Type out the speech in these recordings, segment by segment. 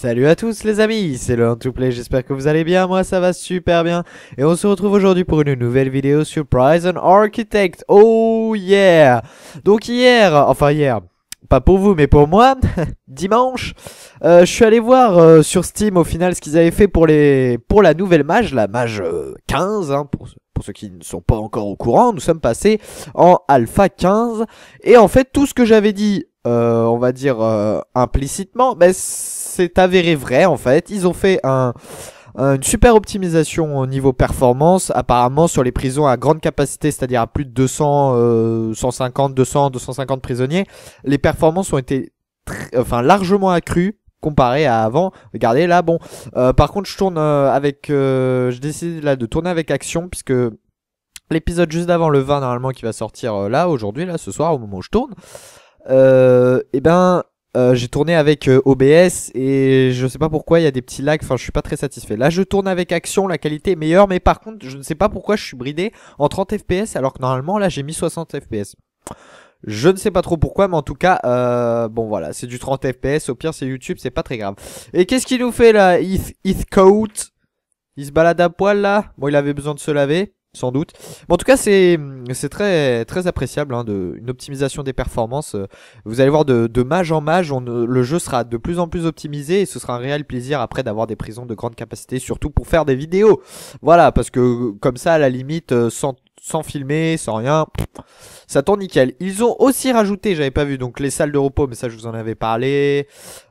Salut à tous les amis, c'est le Play, j'espère que vous allez bien, moi ça va super bien Et on se retrouve aujourd'hui pour une nouvelle vidéo sur Prison Architect, oh yeah Donc hier, enfin hier, pas pour vous mais pour moi, dimanche, euh, je suis allé voir euh, sur Steam au final ce qu'ils avaient fait pour, les... pour la nouvelle mage, la mage 15 euh, hein, pour, pour ceux qui ne sont pas encore au courant, nous sommes passés en Alpha 15 et en fait tout ce que j'avais dit, euh, on va dire implicitement, ben c'est avéré vrai en fait. Ils ont fait une super optimisation au niveau performance, apparemment sur les prisons à grande capacité, c'est-à-dire à plus de 200, 150, 200, 250 prisonniers, les performances ont été enfin largement accrues comparées à avant. Regardez là, bon. Euh, par contre, je tourne euh, avec, euh, je décide là de tourner avec Action puisque l'épisode juste avant, le 20 normalement qui va sortir là aujourd'hui, là ce soir au moment où je tourne. et eh ben euh, j'ai tourné avec euh, OBS et je sais pas pourquoi il y a des petits lags. Enfin, je suis pas très satisfait. Là, je tourne avec Action, la qualité est meilleure, mais par contre, je ne sais pas pourquoi je suis bridé en 30 FPS alors que normalement là j'ai mis 60 FPS. Je ne sais pas trop pourquoi, mais en tout cas, euh, bon voilà, c'est du 30 FPS. Au pire, c'est YouTube, c'est pas très grave. Et qu'est-ce qu'il nous fait là, coat Il se balade à poil là Bon, il avait besoin de se laver sans doute. Mais en tout cas, c'est très, très appréciable, hein, de, une optimisation des performances. Vous allez voir, de, de mage en mage, le jeu sera de plus en plus optimisé et ce sera un réel plaisir après d'avoir des prisons de grande capacité, surtout pour faire des vidéos. Voilà, parce que comme ça, à la limite, euh, sans, filmer, sans rien, ça tourne nickel. Ils ont aussi rajouté, j'avais pas vu, donc les salles de repos, mais ça je vous en avais parlé.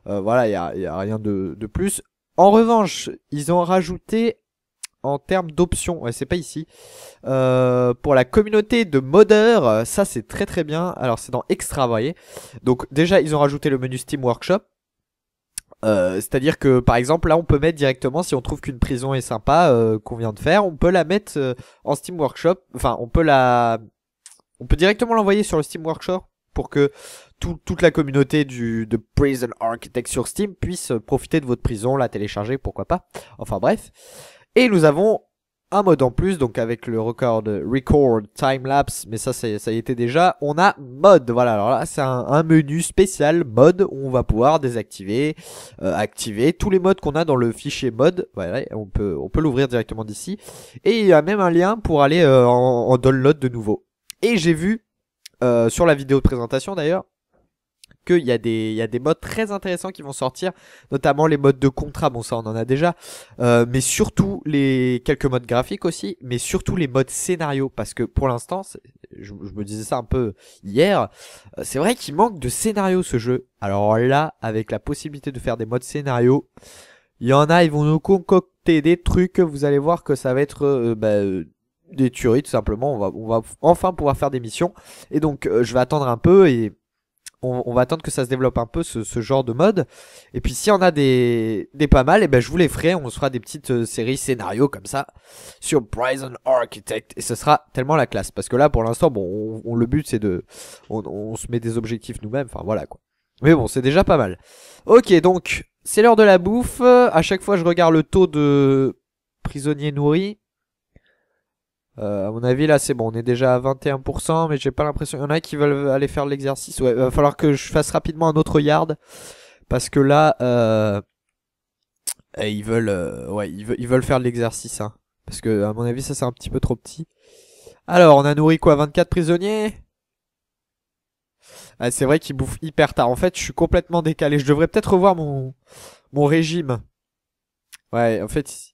Euh, voilà, il y a, rien de, de plus. En revanche, ils ont rajouté en termes d'options, ouais, c'est pas ici. Euh, pour la communauté de modeurs, euh, ça c'est très très bien. Alors c'est dans Extra, voyez. Donc déjà ils ont rajouté le menu Steam Workshop. Euh, c'est-à-dire que par exemple là on peut mettre directement si on trouve qu'une prison est sympa qu'on vient de faire, on peut la mettre en Steam Workshop. Enfin on peut la, on peut directement l'envoyer sur le Steam Workshop pour que toute la communauté du, de Prison Architect sur Steam puisse profiter de votre prison, la télécharger, pourquoi pas. Enfin bref. Et nous avons un mode en plus, donc avec le record record time lapse, mais ça, ça, y était déjà. On a mode, voilà. Alors là, c'est un, menu spécial mode où on va pouvoir désactiver, euh, activer tous les modes qu'on a dans le fichier mode. Voilà, on peut, on peut l'ouvrir directement d'ici. Et il y a même un lien pour aller euh, en, download de nouveau. Et j'ai vu euh, sur la vidéo de présentation d'ailleurs il y, a des, y a des modes très intéressants qui vont sortir, notamment les modes de contrat, bon ça on en a déjà, euh, mais surtout les quelques modes graphiques aussi, mais surtout les modes scénario, parce que pour l'instant, je, me disais ça un peu hier, euh, c'est vrai qu'il manque de scénario ce jeu. Alors là, avec la possibilité de faire des modes scénario, il y en a, ils vont nous concocter des trucs, vous allez voir que ça va être... Euh, bah, des tueries tout simplement. On va, on va enfin pouvoir faire des missions. Et donc je vais attendre un peu et on, va attendre que ça se développe un peu ce, ce genre de mode. Et puis si on a des, des pas mal, et eh ben je vous les ferai. On se fera des petites euh, séries scénarios comme ça sur Prison Architect. Et ce sera tellement la classe. Parce que là pour l'instant, bon, on, le but c'est de... On, on, se met des objectifs nous-mêmes. Enfin voilà quoi. Mais bon, c'est déjà pas mal. Ok, donc c'est l'heure de la bouffe. À chaque fois je regarde le taux de prisonniers nourris. Euh, à mon avis, là, c'est bon. On est déjà à 21%, mais j'ai pas l'impression. Il y en a qui veulent aller faire l'exercice. Ouais, va falloir que je fasse rapidement un autre yard. Parce que là, euh, eh, ils veulent, euh, ouais, ils veulent, faire de l'exercice, hein. Parce que, à mon avis, ça, c'est un petit peu trop petit. Alors, on a nourri quoi? 24 prisonniers? Ah, c'est vrai qu'ils bouffent hyper tard. En fait, je suis complètement décalé. Je devrais peut-être revoir mon, mon régime. Ouais, en fait,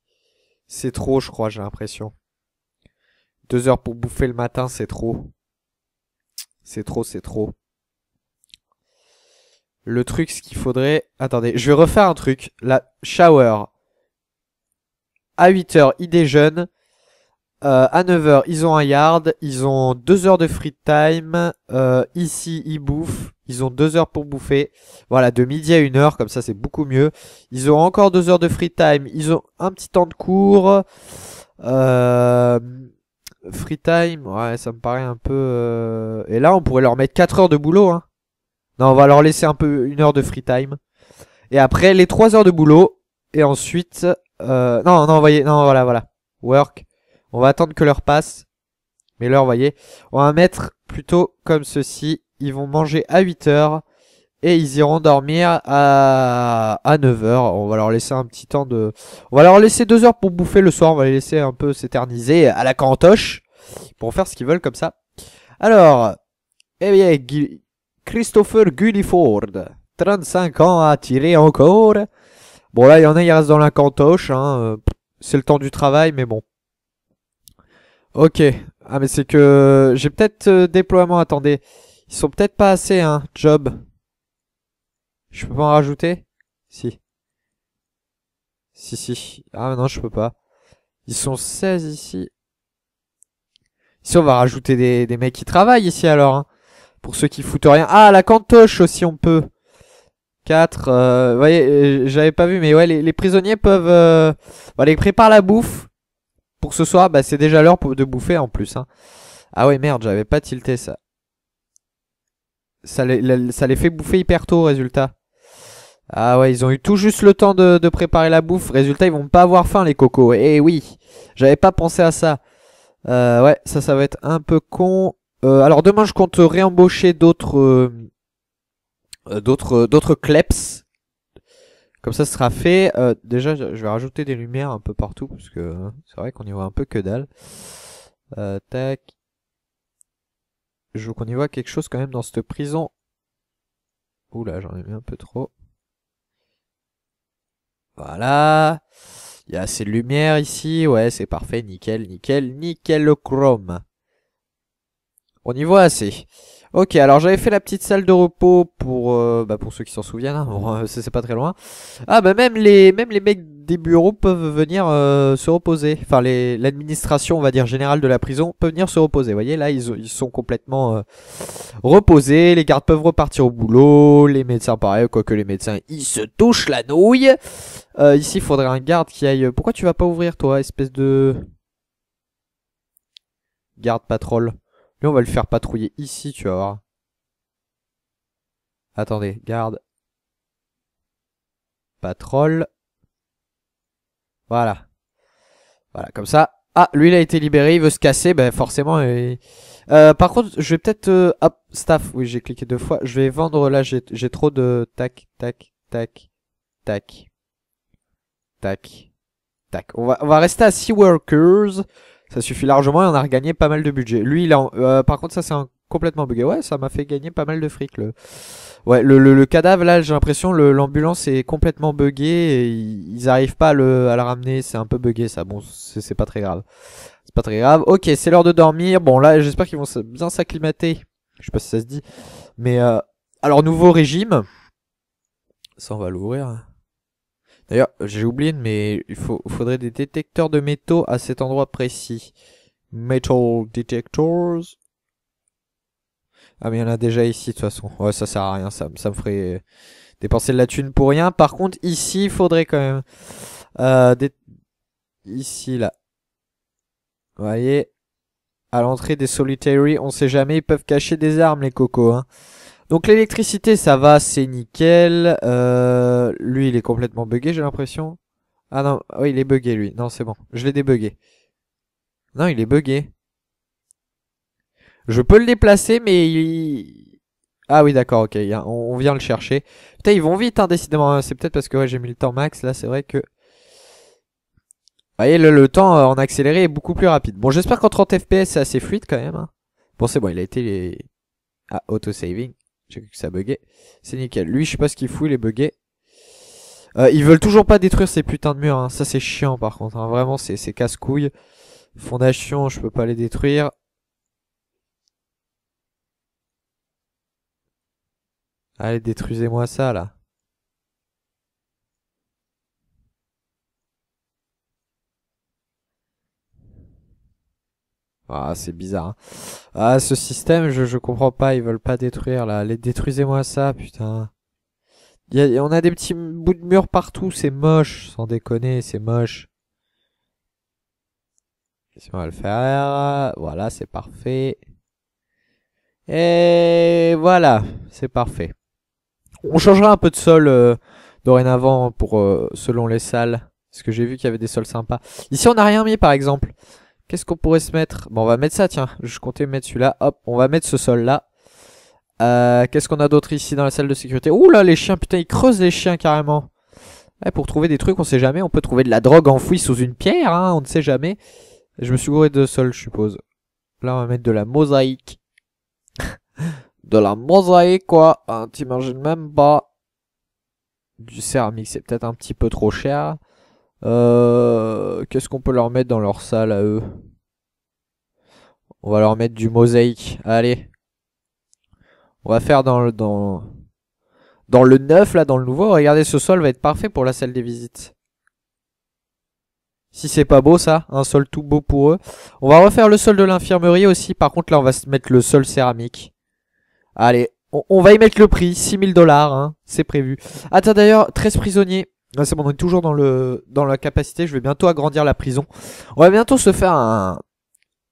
c'est trop, je crois, j'ai l'impression. Deux heures pour bouffer le matin, c'est trop. C'est trop, c'est trop. Le truc, ce qu'il faudrait... Attendez, je vais refaire un truc. La shower. À 8h, ils déjeunent. Euh, à 9h, ils ont un yard. Ils ont deux heures de free time. Euh, ici, ils bouffent. Ils ont deux heures pour bouffer. Voilà, de midi à une heure, comme ça, c'est beaucoup mieux. Ils ont encore deux heures de free time. Ils ont un petit temps de cours. Euh... Free time, ouais, ça me paraît un peu. Euh, et là, on pourrait leur mettre 4 heures de boulot. Hein. Non, on va leur laisser un peu une heure de free time. Et après, les 3 heures de boulot. Et ensuite, euh... non, non, voyez, non, voilà, voilà. Work. On va attendre que l'heure passe. Mais l'heure, voyez, on va mettre plutôt comme ceci. Ils vont manger à 8 heures. Et ils iront dormir à, à 9h. On va leur laisser un petit temps de... On va leur laisser 2 heures pour bouffer le soir. On va les laisser un peu s'éterniser à la cantoche. Pour faire ce qu'ils veulent comme ça. Alors, eh bien, Christopher Gulliford, 35 ans à tirer encore. Bon là, il y en a, il reste dans la cantoche. Hein. C'est le temps du travail, mais bon. Ok. Ah mais c'est que j'ai peut-être euh, déploiement. Attendez, ils sont peut-être pas assez, hein. Job. Je peux pas en rajouter Si. Si, si. Ah non, je peux pas. Ils sont 16 ici. Si, on va rajouter des, mecs qui travaillent ici, alors. Hein. Pour ceux qui foutent rien. Ah, la cantoche aussi, on peut. 4. Euh, vous voyez, euh, j'avais pas vu, mais ouais, les, prisonniers peuvent... Euh, préparer bah, les la bouffe. Pour ce soir, bah, c'est déjà l'heure de bouffer, en plus. Hein. Ah ouais, merde, j'avais pas tilté ça. Ça les, ça les fait bouffer hyper tôt, résultat. Ah ouais, ils ont eu tout juste le temps de, préparer la bouffe. Résultat, ils vont pas avoir faim, les cocos. Eh oui, j'avais pas pensé à ça. Euh, ouais, ça, ça va être un peu con. Euh, alors demain, je compte réembaucher d'autres, euh, d'autres, d'autres Comme ça, ce sera fait. déjà, je vais rajouter des lumières un peu partout parce que hein, c'est vrai qu'on y voit un peu que dalle. tac. Je veux qu'on y voit quelque chose quand même dans cette prison. Oula, j'en ai mis un peu trop. Voilà. Il y a assez de lumière ici. Ouais, c'est parfait. Nickel, nickel, nickel chrome. On y voit assez. Ok, alors j'avais fait la petite salle de repos pour euh, bah pour ceux qui s'en souviennent, hein. bon, c'est pas très loin. Ah bah même les même les mecs des bureaux peuvent venir euh, se reposer. Enfin, l'administration, on va dire, générale de la prison peut venir se reposer. Vous voyez, là, ils, ils sont complètement euh, reposés. Les gardes peuvent repartir au boulot. Les médecins, pareil, quoique les médecins, ils se touchent la nouille. Euh, ici, il faudrait un garde qui aille... Pourquoi tu vas pas ouvrir, toi, espèce de... Garde patrouille Lui, on va le faire patrouiller ici, tu vas voir. Attendez, garde... Patrouille... Voilà. Voilà, comme ça. Ah, lui, il a été libéré, il veut se casser, ben forcément. Euh, par contre, je vais peut-être... Euh... staff, oui, j'ai cliqué deux fois. Je vais vendre, là, j'ai trop de... Tac, tac, tac, tac. Tac, tac. On va, on va rester à Sea workers. Ça suffit largement et on a regagné pas mal de budget. Lui, il a... Euh, par contre, ça, c'est complètement bugué. Ouais, ça m'a fait gagner pas mal de fric, le... Ouais, le, le, cadavre, là, j'ai l'impression l'ambulance est complètement buggée et ils n'arrivent pas à le, à la ramener. C'est un peu buggé, ça. Bon, c'est pas très grave. C'est pas très grave. Ok, c'est l'heure de dormir. Bon, là, j'espère qu'ils vont bien s'acclimater. Je sais pas si ça se dit. Mais, euh, alors, nouveau régime. Ça, on va l'ouvrir. Hein. D'ailleurs, j'ai oublié, mais il faut, faudrait des détecteurs de métaux à cet endroit précis. Metal detectors. Ah mais il y en a déjà ici de toute façon. Ouais ça sert à rien, ça, ça me ferait dépenser de la thune pour rien. Par contre ici il faudrait quand même... Euh, des... Ici là. Vous voyez À l'entrée des solitary, on sait jamais, ils peuvent cacher des armes les cocos. Hein. Donc l'électricité ça va, c'est nickel. Euh, lui il est complètement bugué j'ai l'impression. Ah non, oh, il est bugué lui. Non c'est bon, je l'ai débuggé Non il est bugué. Je peux le déplacer, mais il... Ah oui, d'accord, ok, on vient le chercher. Putain, ils vont vite, hein, décidément. Hein. C'est peut-être parce que j'ai mis le temps max, là, c'est vrai que... Vous voyez, le, temps euh, en accéléré est beaucoup plus rapide. Bon, j'espère qu'en 30 FPS, c'est assez fluide, quand même. Hein. Bon, c'est bon, il a été... Les... Ah, auto-saving. J'ai cru que ça buguait. C'est nickel. Lui, je sais pas ce qu'il fout, il est bugué. Euh, ils veulent toujours pas détruire ces putains de murs. Hein. Ça, c'est chiant, par contre. Hein. Vraiment, c'est casse-couille. Fondation, je peux pas les détruire. Allez, détruisez-moi ça, là. Ah, c'est bizarre. Hein. Ah, ce système, je, je comprends pas. Ils veulent pas détruire, là. Allez, détruisez-moi ça, putain. on a des petits bouts de mur partout. C'est moche, sans déconner. C'est moche. Si on va le faire. Voilà, c'est parfait. Et voilà, c'est parfait on changera un peu de sol euh, dorénavant pour euh, selon les salles. Parce que j'ai vu qu'il y avait des sols sympas. Ici, on n'a rien mis, par exemple. Qu'est-ce qu'on pourrait se mettre Bon, on va mettre ça, tiens. Je comptais mettre celui-là. Hop, on va mettre ce sol-là. Euh, qu'est-ce qu'on a d'autre ici dans la salle de sécurité Ouh là, les chiens, putain, ils creusent les chiens, carrément. Eh, pour trouver des trucs, on sait jamais. On peut trouver de la drogue enfouie sous une pierre, hein, on ne sait jamais. Je me suis gouré de sol, je suppose. Là, on va mettre de la mosaïque. de la mosaïque, quoi. T'imagines même pas. Du céramique, c'est peut-être un petit peu trop cher. Euh, qu'est-ce qu'on peut leur mettre dans leur salle à eux On va leur mettre du mosaïque. Allez. On va faire dans le, dans, dans le neuf, là, dans le nouveau. Regardez, ce sol va être parfait pour la salle des visites. Si c'est pas beau ça, un sol tout beau pour eux. On va refaire le sol de l'infirmerie aussi. Par contre là on va se mettre le sol céramique. Allez, on, va y mettre le prix, 6000 dollars, hein, c'est prévu. Attends d'ailleurs, 13 prisonniers. Ah, c'est bon, on est toujours dans le dans la capacité, je vais bientôt agrandir la prison. On va bientôt se faire un,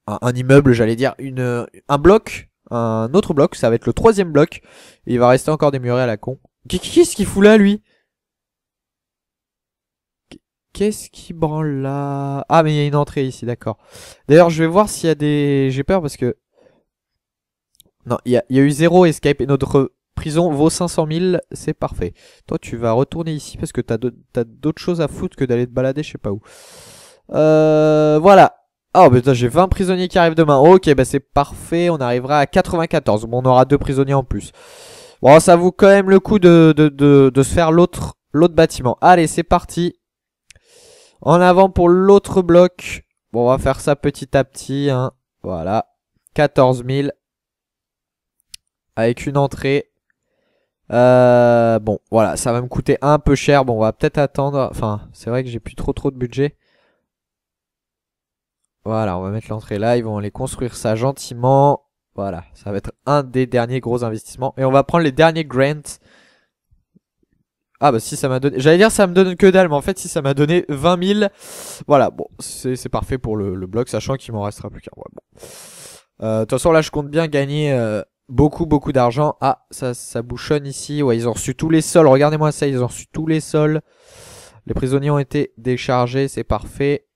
un, immeuble, j'allais dire, une, un bloc, un autre bloc, ça va être le troisième bloc. il va rester encore des murets à la con. Qu'est-ce qu'il fout là, lui Qu'est-ce qui branle là Ah mais il y a une entrée ici, d'accord. D'ailleurs je vais voir s'il y a des... J'ai peur parce que non, il y a, eu zéro escape et notre prison vaut 500 000, c'est parfait. Toi, tu vas retourner ici parce que t'as d'autres choses à foutre que d'aller te balader je sais pas où. Euh, voilà. Ah, oh, putain, j'ai 20 prisonniers qui arrivent demain. Ok, bah c'est parfait, on arrivera à 94. Bon, on aura deux prisonniers en plus. Bon, ça vaut quand même le coup de, se faire l'autre l'autre bâtiment. Allez, c'est parti. En avant pour l'autre bloc. Bon, on va faire ça petit à petit. Hein. Voilà. 14 000 avec une entrée. Euh, bon, voilà, ça va me coûter un peu cher. Bon, on va peut-être attendre. Enfin, c'est vrai que j'ai plus trop trop de budget. Voilà, on va mettre l'entrée là. Ils vont aller construire ça gentiment. Voilà, ça va être un des derniers gros investissements. Et on va prendre les derniers grants. Ah bah si ça m'a donné... J'allais dire ça me donne que dalle, mais en fait si ça m'a donné 20 000... Voilà, bon, c'est parfait pour le, bloc, sachant qu'il m'en restera plus qu'un. Euh, de toute façon là je compte bien gagner... Euh, beaucoup beaucoup d'argent. Ah, ça, ça bouchonne ici. Ouais, ils ont reçu tous les sols. Regardez-moi ça, ils ont reçu tous les sols. Les prisonniers ont été déchargés, c'est parfait.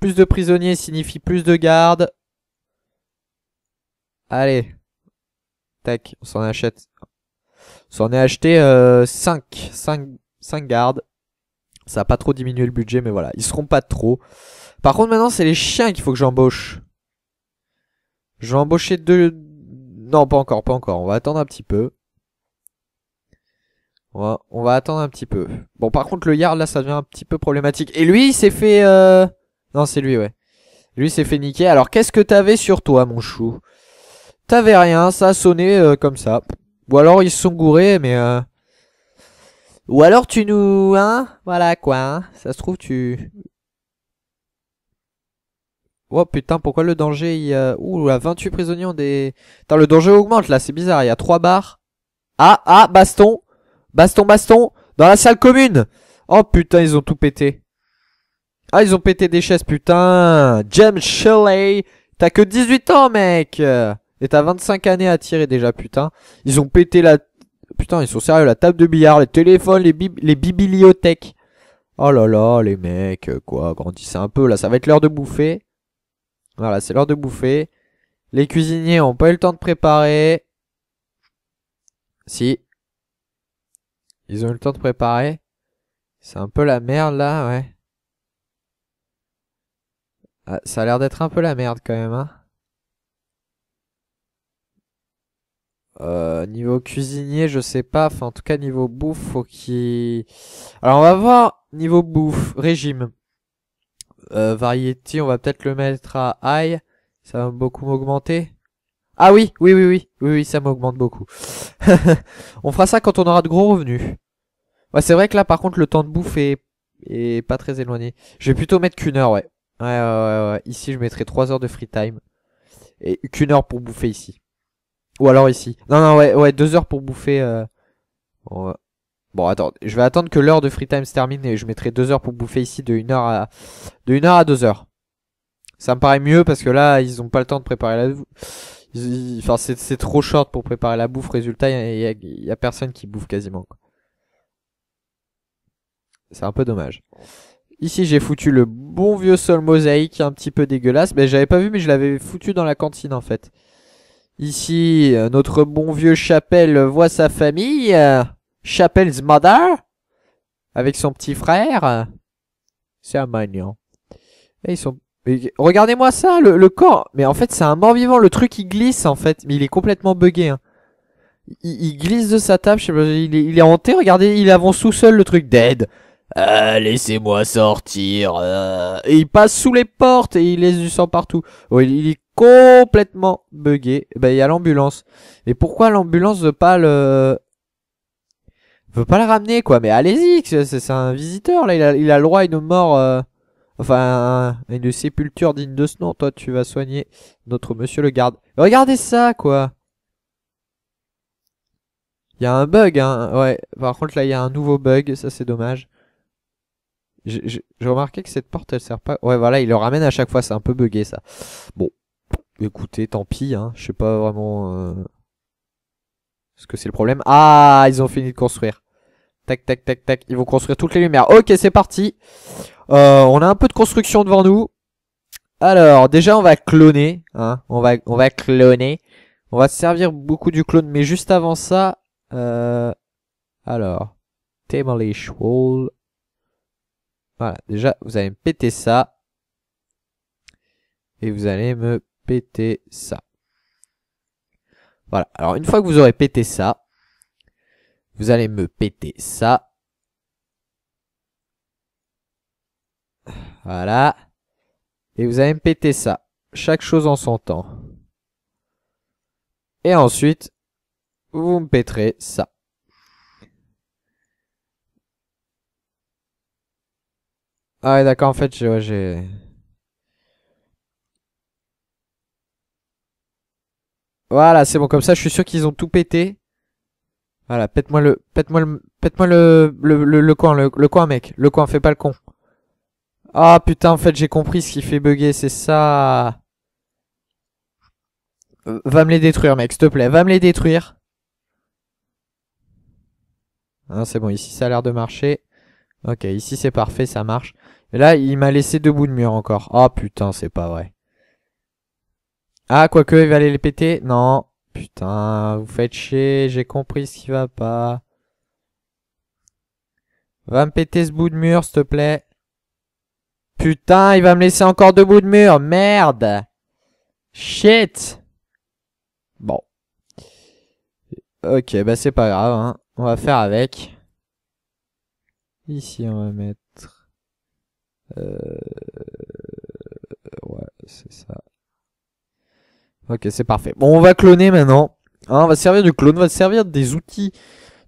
Plus de prisonniers signifie plus de gardes. Allez. Tac, on s'en achète. On s'en est acheté 5. 5. 5 gardes. Ça a pas trop diminué le budget, mais voilà. Ils seront pas trop. Par contre, maintenant, c'est les chiens qu'il faut que j'embauche. Je vais embaucher deux... Non, pas encore, pas encore. On va attendre un petit peu. On va, attendre un petit peu. Bon, par contre, le yard, là, ça devient un petit peu problématique. Et lui, il s'est fait... Euh, non, c'est lui, ouais. Lui s'est fait niquer. Alors, qu'est-ce que t'avais sur toi, mon chou T'avais rien, ça a sonné euh, comme ça. Ou alors, ils se sont gourés, mais... Euh, ou alors, tu nous... Hein Voilà, quoi. Hein. ça se trouve, tu... Oh putain, pourquoi le danger il y a... Ouh 28 prisonniers des... Putain, le danger augmente là, c'est bizarre, il y a 3 barres. Ah, ah, baston Baston, baston Dans la salle commune Oh putain, ils ont tout pété. Ah, ils ont pété des chaises, putain James Shelley T'as que 18 ans, mec Et t'as 25 années à tirer déjà, putain. Ils ont pété la... Putain, ils sont sérieux, la table de billard, les téléphones, les, les bibliothèques. Oh là là, les mecs, quoi, grandissez un peu, là, ça va être l'heure de bouffer. Voilà, c'est l'heure de bouffer. Les cuisiniers ont pas eu le temps de préparer. Si. Ils ont eu le temps de préparer. C'est un peu la merde là, ouais. Ah, ça a l'air d'être un peu la merde quand même, hein. Euh, niveau cuisinier, je sais pas. Enfin, en tout cas, niveau bouffe, faut qu'il... Alors, on va voir niveau bouffe, régime. Euh, variété on va peut-être le mettre à High. Ça va beaucoup m'augmenter. Ah oui, oui, oui, oui, oui, oui, ça m'augmente beaucoup. on fera ça quand on aura de gros revenus. Ouais, c'est vrai que là, par contre, le temps de bouffe est, pas très éloigné. Je vais plutôt mettre qu'une heure, ouais. Ouais, ouais, ouais, Ici, je mettrai trois heures de free time. Et qu'une heure pour bouffer ici. Ou alors ici. Non, non, ouais, ouais, deux heures pour bouffer. Euh... Bon, attends, je vais attendre que l'heure de free time se termine et je mettrai deux heures pour bouffer ici de 1 heure à de 1 heure à 2 heures. Ça me paraît mieux parce que là, ils ont pas le temps de préparer la ils... enfin c'est trop short pour préparer la bouffe, résultat il y, a... a personne qui bouffe quasiment C'est un peu dommage. Ici, j'ai foutu le bon vieux sol mosaïque un petit peu dégueulasse, mais ben, j'avais pas vu mais je l'avais foutu dans la cantine en fait. Ici, notre bon vieux Chapelle voit sa famille. Chapel's mother avec son petit frère. C'est mignon. Et ils sont... Regardez-moi ça, le, corps. Mais en fait, c'est un mort-vivant. Le truc, il glisse, en fait. Mais il est complètement buggé. Hein. Il, glisse de sa table. Je il, est, hanté. Regardez, il avance sous seul, le truc. Dead. Ah, laissez-moi sortir. Ah. Et il passe sous les portes et il laisse du sang partout. Oh, il, est complètement buggé. Ben, il y a l'ambulance. Et pourquoi l'ambulance veut pas le... Veux pas le ramener quoi, mais allez-y, c'est un visiteur là, il a, il a, le droit à une mort, euh, enfin à une sépulture digne de ce nom. Toi, tu vas soigner notre monsieur le garde. Regardez ça quoi. Il y a un bug, hein. Ouais, par contre là, il y a un nouveau bug, ça c'est dommage. J'ai remarqué que cette porte, elle sert pas. Ouais, voilà, il le ramène à chaque fois, c'est un peu buggé ça. Bon, écoutez, tant pis, hein. Je sais pas vraiment. Euh, ce que c'est le problème Ah, ils ont fini de construire. Tac, tac, tac, tac. Ils vont construire toutes les lumières. Ok, c'est parti. Euh, on a un peu de construction devant nous. Alors, déjà, on va cloner. Hein. On, va, on va cloner. On va servir beaucoup du clone. Mais juste avant ça... Euh, alors... Demolish Wall. Voilà, déjà, vous allez me péter ça. Et vous allez me péter ça. Voilà, alors une fois que vous aurez pété ça, vous allez me péter ça. Voilà. Et vous allez me péter ça. Chaque chose en son temps. Et ensuite, vous me péterez ça. Ah ouais, d'accord, en fait, j'ai... voilà, c'est bon, comme ça, je suis sûr qu'ils ont tout pété. Voilà, pète-moi le, pète-moi le, pète-moi le, le, le, coin, le, coin, mec. Le coin, fais pas le con. Ah, putain, en fait, j'ai compris ce qui fait bugger, c'est ça. Va me les détruire, mec, s'il te plaît. Va me les détruire. Ah, c'est bon, ici, ça a l'air de marcher. Ok, ici, c'est parfait, ça marche. Et là, il m'a laissé deux bouts de mur encore. Ah, putain, c'est pas vrai. Ah, quoique, il va aller les péter. Non. Putain, vous faites chier, j'ai compris ce qui va pas. Va me péter ce bout de mur, s'il te plaît. Putain, il va me laisser encore deux bouts de mur, merde Shit Bon. Ok, bah c'est pas grave, hein. On va faire avec. Ici, on va mettre... Euh... Ouais, c'est ça. Ok, c'est parfait. Bon, on va cloner maintenant. Hein, on va servir du clone, on va servir des outils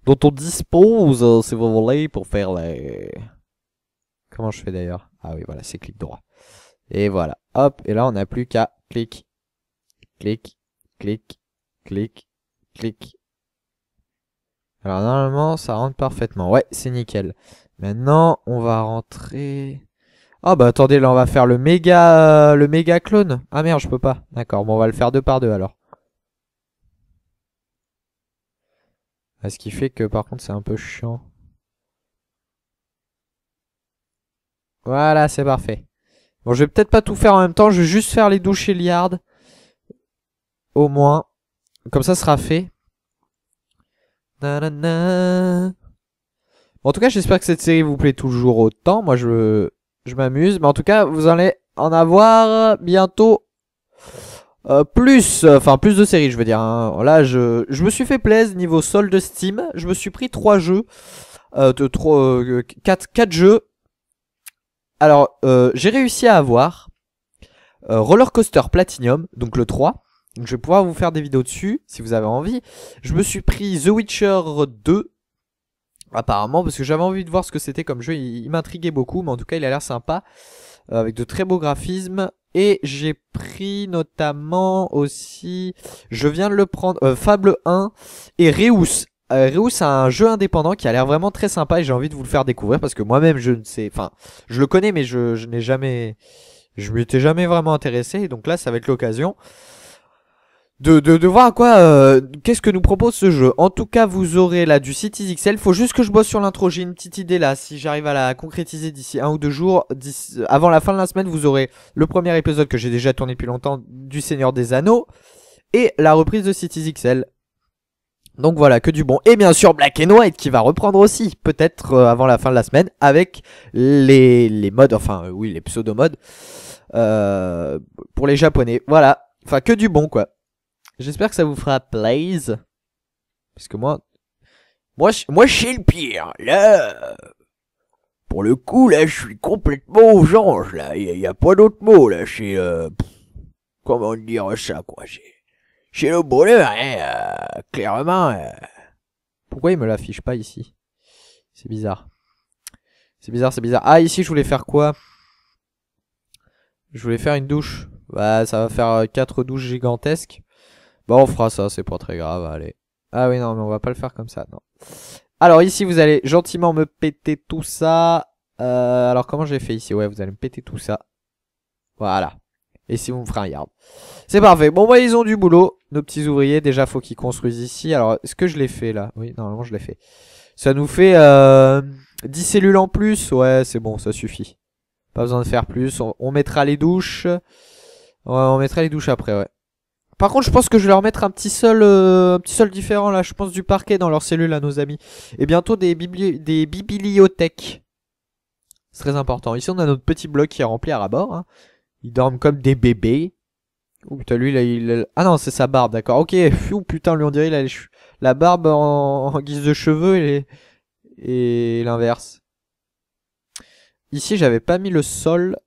dont on dispose, hein, si c'est vous voulez, pour faire les... Comment je fais d'ailleurs Ah oui, voilà, c'est clic droit. Et voilà, hop, et là on n'a plus qu'à clic, clic, clic, clic, clic. Alors normalement, ça rentre parfaitement. Ouais, c'est nickel. Maintenant, on va rentrer oh bah attendez, là on va faire le méga, le méga clone. Ah merde, je peux pas. D'accord, bon on va le faire deux par deux alors. Ah, ce qui fait que par contre c'est un peu chiant. Voilà, c'est parfait. Bon, je vais peut-être pas tout faire en même temps, je vais juste faire les douches et liards. Au moins. Comme ça sera fait. Bon, en tout cas, j'espère que cette série vous plaît toujours autant. Moi, je je m'amuse. Mais en tout cas, vous allez en avoir bientôt euh, plus, enfin plus de séries, je veux dire. Hein. Là, je, je me suis fait plaisir niveau solde Steam. Je me suis pris trois jeux, euh, de trois, euh, quatre, quatre jeux. Alors, euh, j'ai réussi à avoir Roller Coaster Platinum, donc le 3. Donc je vais pouvoir vous faire des vidéos dessus si vous avez envie. Je me suis pris The Witcher 2, Apparemment, parce que j'avais envie de voir ce que c'était comme jeu, il, m'intriguait beaucoup, mais en tout cas il a l'air sympa, euh, avec de très beaux graphismes. Et j'ai pris notamment aussi, je viens de le prendre, euh, Fable 1 et Reus. Euh, Reus c'est un jeu indépendant qui a l'air vraiment très sympa et j'ai envie de vous le faire découvrir parce que moi-même je ne sais, enfin je le connais mais je, je n'ai jamais, je m'étais jamais vraiment intéressé, donc là ça va être l'occasion de, de, voir à quoi euh, qu'est-ce que nous propose ce jeu. En tout cas, vous aurez là du Cities XL. Faut juste que je bosse sur l'intro. J'ai une petite idée là. Si j'arrive à la concrétiser d'ici un ou deux jours, euh, avant la fin de la semaine, vous aurez le premier épisode que j'ai déjà tourné depuis longtemps du Seigneur des Anneaux et la reprise de Cities XL. Donc voilà, que du bon. Et bien sûr Black and White qui va reprendre aussi, peut-être euh, avant la fin de la semaine, avec les, les modes, enfin oui, les pseudo-modes pour les japonais. Voilà, enfin que du bon quoi. J'espère que ça vous fera plaise. Parce que moi... Moi, moi, je suis le pire. Là... Pour le coup, là, je suis complètement aux anges, là. Il n'y a, pas d'autre mot, là. Chez... Euh, comment dire ça, quoi. Chez, le bonheur, hein, euh, clairement. Euh. Pourquoi il me l'affiche pas ici C'est bizarre. C'est bizarre, c'est bizarre. Ah, ici, je voulais faire quoi Je voulais faire une douche. Bah, ça va faire quatre douches gigantesques. Bon, bah, on fera ça, c'est pas très grave, allez. Ah oui, non, mais on va pas le faire comme ça, non. Alors ici, vous allez gentiment me péter tout ça. Euh, alors comment j'ai fait ici Ouais, vous allez me péter tout ça. Voilà. Et si vous me ferez un yard. C'est parfait. Bon, bah, ils ont du boulot, nos petits ouvriers. Déjà, faut qu'ils construisent ici. Alors, est-ce que je l'ai fait, là Oui, normalement, je l'ai fait. Ça nous fait euh, 10 cellules en plus. Ouais, c'est bon, ça suffit. Pas besoin de faire plus. On, mettra les douches. on mettra les douches après, ouais. Par contre, je pense que je vais leur mettre un petit sol, euh, différent là, je pense du parquet dans leur cellule à nos amis. Et bientôt des, bibliothèques. C'est très important. Ici, on a notre petit bloc qui est rempli à rabord. Hein. Ils dorment comme des bébés. Ouh putain, lui, là, il... Ah non, c'est sa barbe, d'accord. Ok, Ouh, putain, lui, on dirait la barbe en... guise de cheveux et, les... et l'inverse. Ici, j'avais pas mis le sol.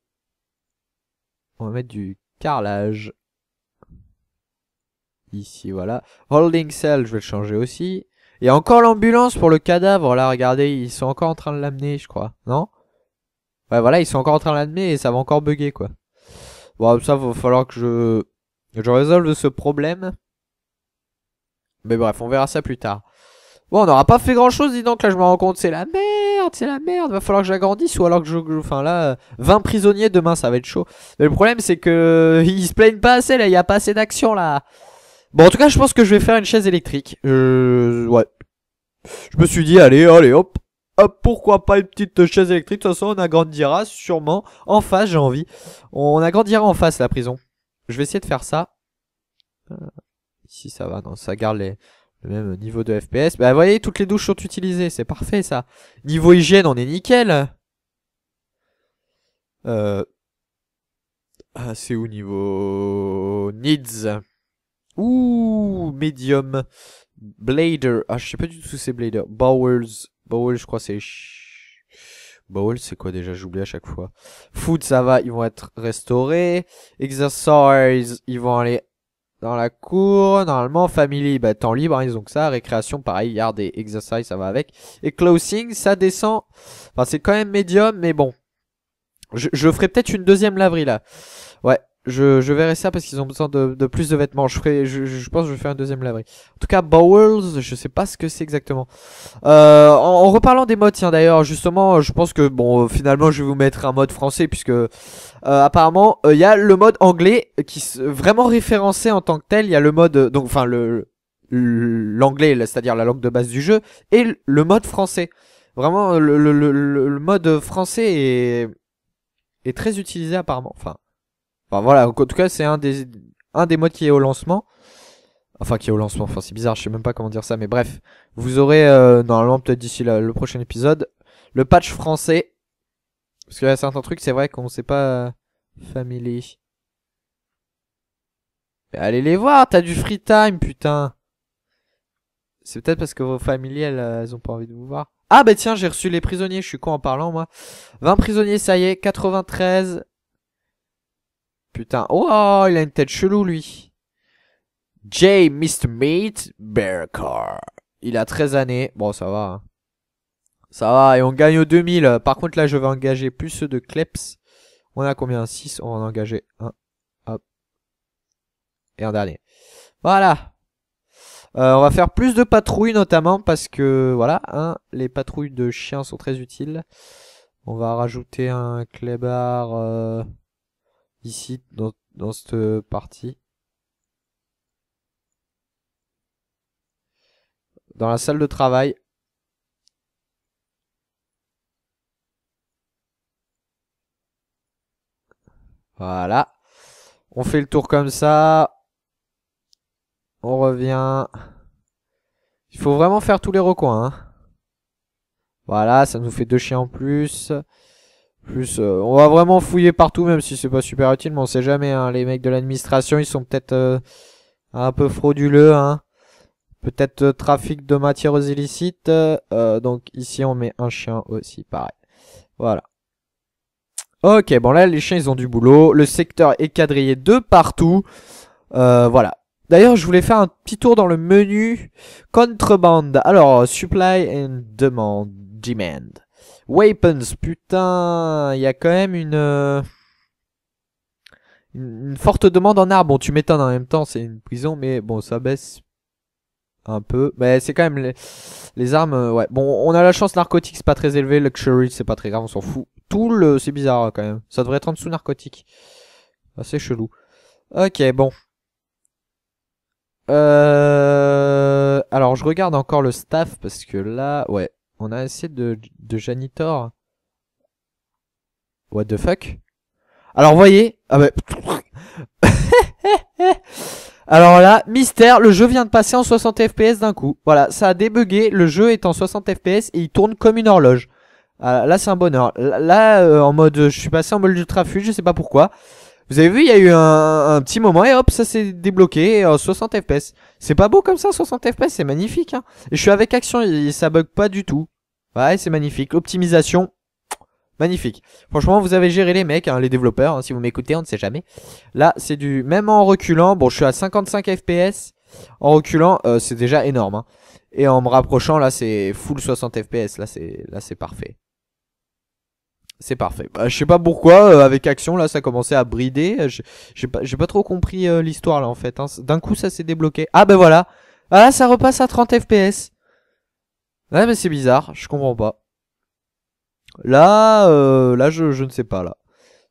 On va mettre du carrelage. Ici, voilà. Holding cell, je vais le changer aussi. Et encore l'ambulance pour le cadavre, là, regardez, ils sont encore en train de l'amener, je crois, non Ouais, voilà, ils sont encore en train de l'amener et ça va encore bugger, quoi. Bon, ça, va falloir que je... je résolve ce problème. Mais bref, on verra ça plus tard. Bon, on n'aura pas fait grand-chose, dis donc, là, je me rends compte, c'est la merde, c'est la merde, va falloir que j'agrandisse, ou alors que je... Enfin, là, 20 prisonniers, demain, ça va être chaud. Mais le problème, c'est que... Ils se plaignent pas assez, là, il n'y a pas assez d'action, là Bon, en tout cas, je pense que je vais faire une chaise électrique. Euh, ouais. Je me suis dit, allez, allez, hop. Hop, pourquoi pas une petite chaise électrique De toute façon, on agrandira sûrement en face, j'ai envie. On agrandira en face, la prison. Je vais essayer de faire ça. Euh, ici, ça va. Non, ça garde les, le même niveau de FPS. Bah, vous voyez, toutes les douches sont utilisées. C'est parfait, ça. Niveau hygiène, on est nickel. Euh... Ah, c'est où niveau... Needs Ouh, Medium. Blader. Ah, je sais pas du tout ce c'est Blader. Bowels. Bowels, je crois c'est... Bowels, c'est quoi déjà J'oublie à chaque fois. Food, ça va, ils vont être restaurés. Exercise, ils vont aller dans la cour. Normalement, family, bah, temps libre, hein, ils ont que ça. Récréation, pareil, yard et exercise, ça va avec. Et closing, ça descend. Enfin, c'est quand même médium, mais bon. Je, je ferai peut-être une deuxième laverie, là. Ouais, je, je, verrai ça parce qu'ils ont besoin de, de, plus de vêtements. Je, ferai, je, pense que je vais faire un deuxième laverie. En tout cas, Bowers je sais pas ce que c'est exactement. Euh, en, en, reparlant des modes, tiens d'ailleurs, justement, je pense que bon, euh, finalement, je vais vous mettre un mode français puisque euh, apparemment, euh, il y a le mode anglais qui est vraiment référencé en tant que tel. Il y a le mode, donc enfin le l'anglais, c'est-à-dire la langue de base du jeu, et le mode français. Vraiment, le, le, le, le mode français est, est très utilisé apparemment. Enfin. Enfin voilà, en tout cas, c'est un des, un des modes qui est au lancement. Enfin, qui est au lancement, enfin c'est bizarre, je sais même pas comment dire ça, mais bref. Vous aurez euh, normalement peut-être d'ici le prochain épisode le patch français. Parce que a certains trucs, c'est vrai qu'on sait pas... Family. allez les voir, t'as du free time, putain. C'est peut-être parce que vos familles, elles, euh, elles ont pas envie de vous voir. Ah bah tiens, j'ai reçu les prisonniers, je suis con en parlant moi. 20 prisonniers, ça y est, 93, Putain. Oh, il a une tête chelou, lui. J. Mr. Meat Bearcar. Il a 13 années. Bon, ça va. Hein. Ça va, et on gagne au 2000. Par contre, là, je vais engager plus ceux de Kleps. On a combien 6, on va en engager un. Hop. Et un dernier. Voilà. Euh, on va faire plus de patrouilles, notamment, parce que, voilà, hein, les patrouilles de chiens sont très utiles. On va rajouter un clébard... Euh, ici dans, cette partie. Dans la salle de travail. Voilà. On fait le tour comme ça. On revient. Il faut vraiment faire tous les recoins. Hein. Voilà, ça nous fait deux chiens en plus. Plus, euh, on va vraiment fouiller partout, même si c'est pas super utile, mais on sait jamais. Hein. les mecs de l'administration, ils sont peut-être euh, un peu frauduleux. Hein. Peut-être euh, trafic de matières illicites. donc ici, on met un chien aussi, pareil. Voilà. Ok, bon là, les chiens, ils ont du boulot. Le secteur est quadrillé de partout. voilà. D'ailleurs, je voulais faire un petit tour dans le menu contrebande. Alors, supply and demand. Demand. Weapons, putain, il y a quand même euh, une, une, forte demande en armes. Bon, tu m'étonnes en même temps, c'est une prison, mais bon, ça baisse un peu. Mais c'est quand même les, les armes, euh, ouais. Bon, on a la chance, narcotique, c'est pas très élevé, luxury, c'est pas très grave, on s'en fout. Tout euh, le, c'est bizarre hein, quand même. Ça devrait être en dessous narcotique. Assez chelou. Ok, bon. Euh... Alors, je regarde encore le staff parce que là, ouais. On a assez de, de What the fuck Alors voyez, ah bah... Alors là, mystère, le jeu vient de passer en 60 fps d'un coup. Voilà, ça a débugué, le jeu est en 60 fps et il tourne comme une horloge. Ah, là, c'est un bonheur. Là, euh, en mode, je suis passé en mode ultra fluide, je sais pas pourquoi. Vous avez vu, il y a eu un, petit moment et hop, ça s'est débloqué en 60 fps. C'est pas beau comme ça, 60 fps, c'est magnifique. Hein. Et je suis avec Action, et ça bug pas du tout. Ouais, c'est magnifique. Optimisation, magnifique. Franchement, vous avez géré les mecs, hein, les développeurs. Hein, si vous m'écoutez, on ne sait jamais. Là, c'est du... Même en reculant, bon, je suis à 55 FPS. En reculant, euh, c'est déjà énorme. Hein. Et en me rapprochant, là, c'est full 60 FPS. Là, c'est là, c'est parfait. C'est parfait. Bah, je sais pas pourquoi, euh, avec Action, là, ça commençait à brider. J'ai pas, pas trop compris euh, l'histoire, là, en fait. D'un coup, ça s'est débloqué. Ah, ben voilà. Ah, ça repasse à 30 FPS. Ouais mais c'est bizarre, je comprends pas. Là, euh, là je, je, ne sais pas là.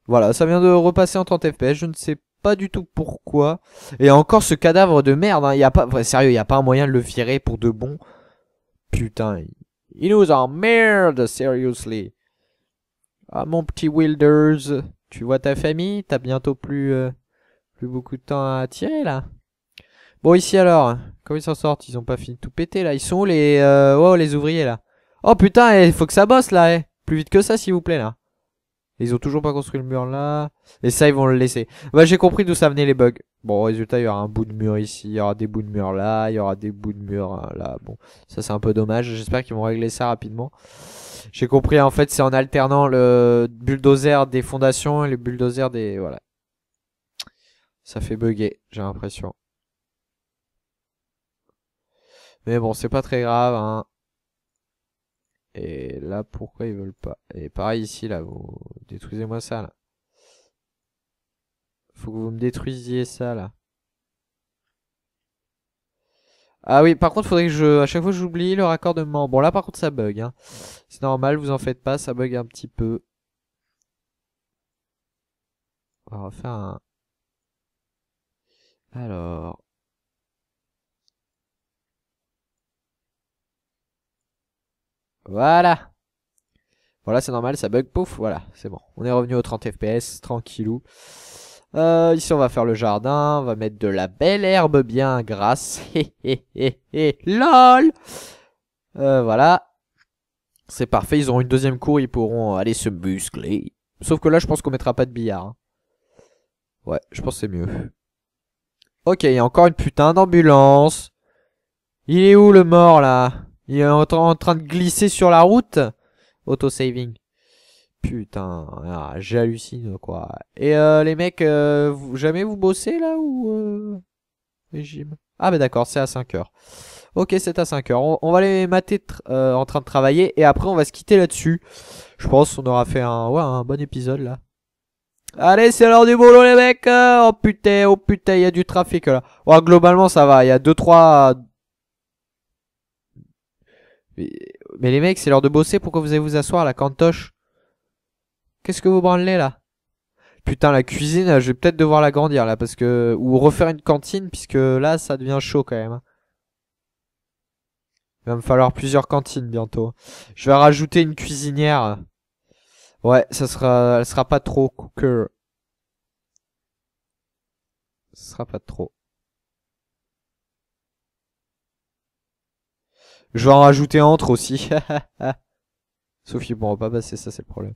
Voilà, ça vient de repasser en 30 fps, je ne sais pas du tout pourquoi. Et encore ce cadavre de merde, hein, y a pas, sérieux, il n'y a pas un moyen de le virer pour de bon. Putain, il nous merde, seriously. Ah mon petit Wilders, tu vois ta famille, t'as bientôt plus, euh, plus beaucoup de temps à tirer là. Bon, ici alors, comment ils s'en sortent Ils ont pas fini de tout péter là. Ils sont où les, euh, les ouvriers là Oh putain, il eh, faut que ça bosse là. Eh. Plus vite que ça, s'il vous plaît là. Ils ont toujours pas construit le mur là. Et ça, ils vont le laisser. Bah, j'ai compris d'où ça venait les bugs. Bon, résultat, il y aura un bout de mur ici, il y aura des bouts de mur là, il y aura des bouts de mur euh, là. Bon, ça c'est un peu dommage. J'espère qu'ils vont régler ça rapidement. J'ai compris, en fait, c'est en alternant le bulldozer des fondations et le bulldozer des... Voilà. Ça fait bugger, j'ai l'impression. Mais bon, c'est pas très grave. Hein. Et là, pourquoi ils veulent pas Et pareil ici, là, vous détruisez-moi ça, là. Faut que vous me détruisiez ça, là. Ah oui, par contre, faudrait que je, à chaque fois, j'oublie le raccordement. Bon, là, par contre, ça bug. Hein. C'est normal, vous en faites pas, ça bug un petit peu. On va refaire un... Alors... Voilà. Voilà, c'est normal, ça bug, pouf, voilà, c'est bon. On est revenu aux 30 fps, tranquillou. Euh, ici, on va faire le jardin, on va mettre de la belle herbe bien grasse. Hé, hé, hé, hé, lol euh, Voilà. C'est parfait, ils auront une deuxième cour, ils pourront aller se buscler. Sauf que là, je pense qu'on mettra pas de billard. Hein. Ouais, je pense que c'est mieux. Ok, y a encore une putain d'ambulance. Il est où le mort, là il est en, train de glisser sur la route. Auto-saving. Putain, ah, j'hallucine quoi. Et euh, les mecs, euh, vous, jamais vous bossez là ou euh, régime Ah bah d'accord, c'est à 5 heures. Ok, c'est à 5 heures. On, va les mater en train de travailler et après on va se quitter là-dessus. Je pense qu'on aura fait un, un bon épisode là. Allez, c'est l'heure du boulot les mecs. Hein. Oh putain, oh putain, il y a du trafic là. Ouais, globalement ça va, il y a 2 trois mais les mecs, c'est l'heure de bosser, pourquoi vous allez vous asseoir à la cantoche Qu'est-ce que vous branlez là Putain, la cuisine, je vais peut-être devoir la grandir là, parce que... Ou refaire une cantine, puisque là, ça devient chaud quand même. Il va me falloir plusieurs cantines bientôt. Je vais rajouter une cuisinière. Ouais, ça sera... Elle sera pas trop cooker. Ça sera pas trop. Je vais en rajouter entre aussi. Sophie on pas passer, ça c'est le problème.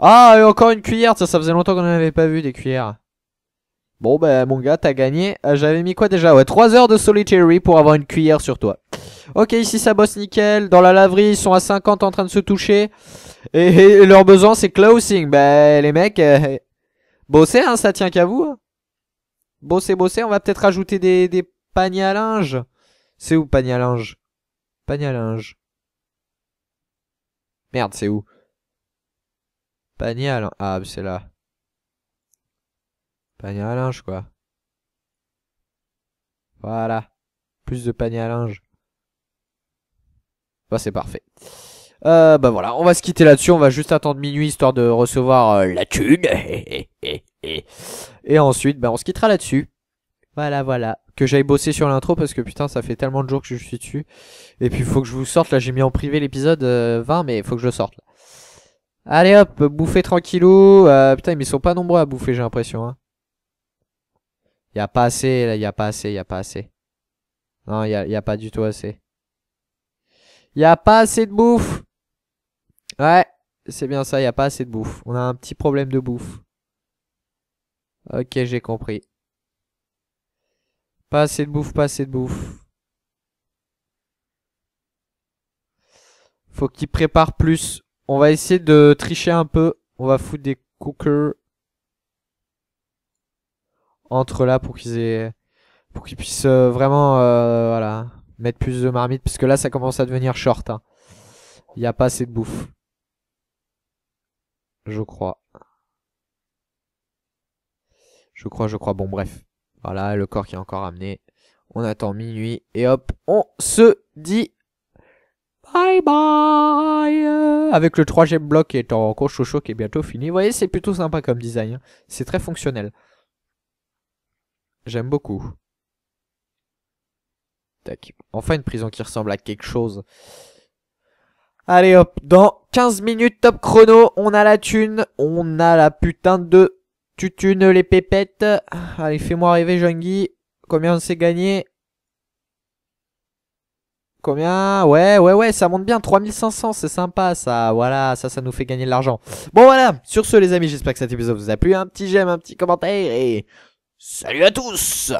Ah, encore une cuillère, ça, ça faisait longtemps qu'on n'avait pas vu des cuillères. Bon bah mon gars, t'as gagné. Ah, j'avais mis quoi déjà Ouais, 3 heures de solitary pour avoir une cuillère sur toi. Ok, ici ça bosse nickel. Dans la laverie, ils sont à 50 en train de se toucher. Et, leur besoin c'est closing. Bah les mecs, euh, bosser, bossez, hein, ça tient qu'à vous. Hein. Bosser, bosser. on va peut-être ajouter des, des paniers à linge. C'est où paniers à linge Panier à linge. Merde, c'est où Panier à linge. Ah, c'est là. Panier à linge, quoi. Voilà. Plus de panier à linge. Bah, c'est parfait. Euh, bah voilà, on va se quitter là-dessus. On va juste attendre minuit histoire de recevoir euh, la thune. Et ensuite, bah, on se quittera là-dessus. Voilà, voilà. Que j'aille bosser sur l'intro parce que putain, ça fait tellement de jours que je suis dessus. Et puis, faut que je vous sorte. Là, j'ai mis en privé l'épisode 20, euh, mais il faut que je sorte. Allez hop, bouffer tranquillou. Euh, putain, ils ils sont pas nombreux à bouffer, j'ai l'impression. Hein. Y a pas assez, là, y a pas assez, y a pas assez. Non, y a, a pas du tout assez. Il Y a pas assez de bouffe. Ouais, c'est bien ça, Il y a pas assez de bouffe. On a un petit problème de bouffe. Ok, j'ai compris. Pas assez de bouffe, pas assez de bouffe. Faut qu'ils préparent plus. On va essayer de tricher un peu. On va foutre des cookers entre là pour qu'ils aient pour qu'ils puissent euh, vraiment euh, voilà mettre plus de marmite parce que là ça commence à devenir short. Hein. Il n'y a pas assez de bouffe. Je crois. Je crois, je crois. Bon bref. Voilà, le corps qui est encore amené. On attend minuit et hop, on se dit bye bye Avec le troisième bloc qui est en cours chouchou qui est bientôt fini. Vous voyez, c'est plutôt sympa comme design. Hein. C'est très fonctionnel. J'aime beaucoup. Tac. Enfin une prison qui ressemble à quelque chose. Allez hop, dans 15 minutes top chrono, on a la thune, on a la putain de tu tunes les pépettes. Allez, fais-moi arriver Jean-Guy. Combien on s'est gagné Combien Ouais, ouais, ouais, ça monte bien. 3500, c'est sympa ça. Voilà, ça, ça nous fait gagner de l'argent. Bon, voilà. Sur ce, les amis, j'espère que cet épisode vous a plu. Un petit j'aime, un petit commentaire et... Salut à tous